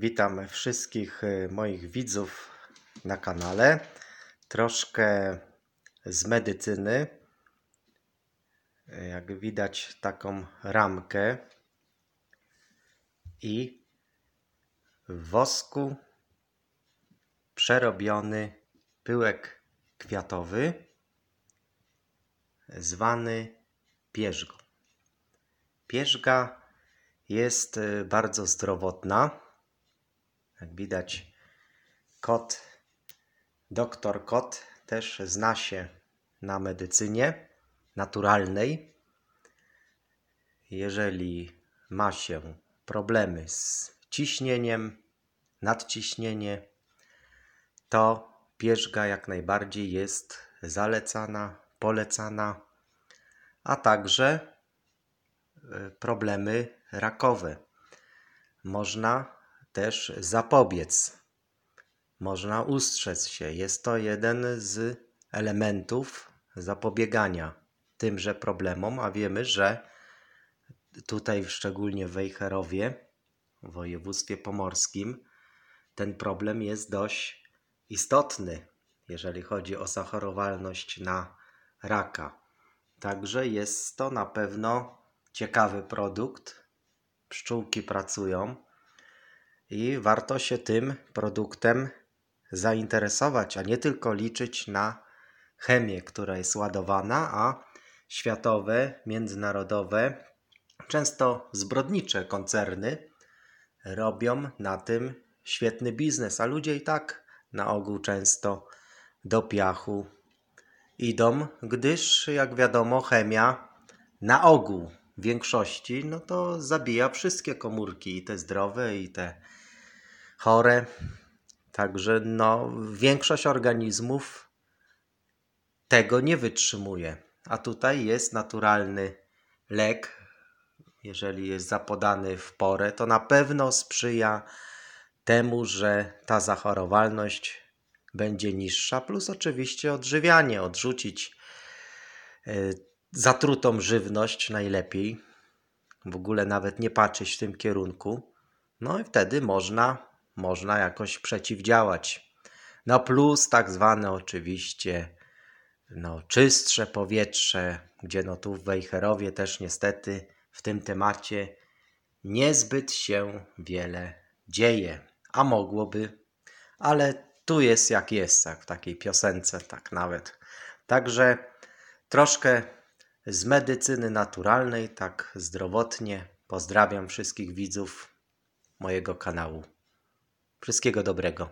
Witam wszystkich y, moich widzów na kanale. Troszkę z medycyny. Y, jak widać, taką ramkę i w wosku przerobiony pyłek kwiatowy, zwany pierzgą. Pierzga jest y, bardzo zdrowotna jak widać, kot, doktor kot też zna się na medycynie naturalnej. Jeżeli ma się problemy z ciśnieniem, nadciśnienie, to pierzga jak najbardziej jest zalecana, polecana, a także e, problemy rakowe. Można też zapobiec. Można ustrzec się. Jest to jeden z elementów zapobiegania tymże problemom, a wiemy, że tutaj, szczególnie w Wejherowie, w województwie pomorskim, ten problem jest dość istotny, jeżeli chodzi o zachorowalność na raka. Także jest to na pewno ciekawy produkt. Pszczółki pracują, i warto się tym produktem zainteresować, a nie tylko liczyć na chemię, która jest ładowana, a światowe, międzynarodowe, często zbrodnicze koncerny robią na tym świetny biznes, a ludzie i tak na ogół często do piachu idą, gdyż jak wiadomo chemia na ogół większości, no to zabija wszystkie komórki, i te zdrowe, i te chore. Także no, większość organizmów tego nie wytrzymuje. A tutaj jest naturalny lek. Jeżeli jest zapodany w porę, to na pewno sprzyja temu, że ta zachorowalność będzie niższa, plus oczywiście odżywianie, odrzucić e, zatrutą żywność najlepiej, w ogóle nawet nie patrzeć w tym kierunku. No i wtedy można można jakoś przeciwdziałać. No plus tak zwane oczywiście no, czystsze powietrze, gdzie no tu w Wejherowie też niestety w tym temacie niezbyt się wiele dzieje, a mogłoby, ale tu jest jak jest, jak w takiej piosence, tak nawet. Także troszkę z medycyny naturalnej, tak zdrowotnie. Pozdrawiam wszystkich widzów mojego kanału. Wszystkiego dobrego.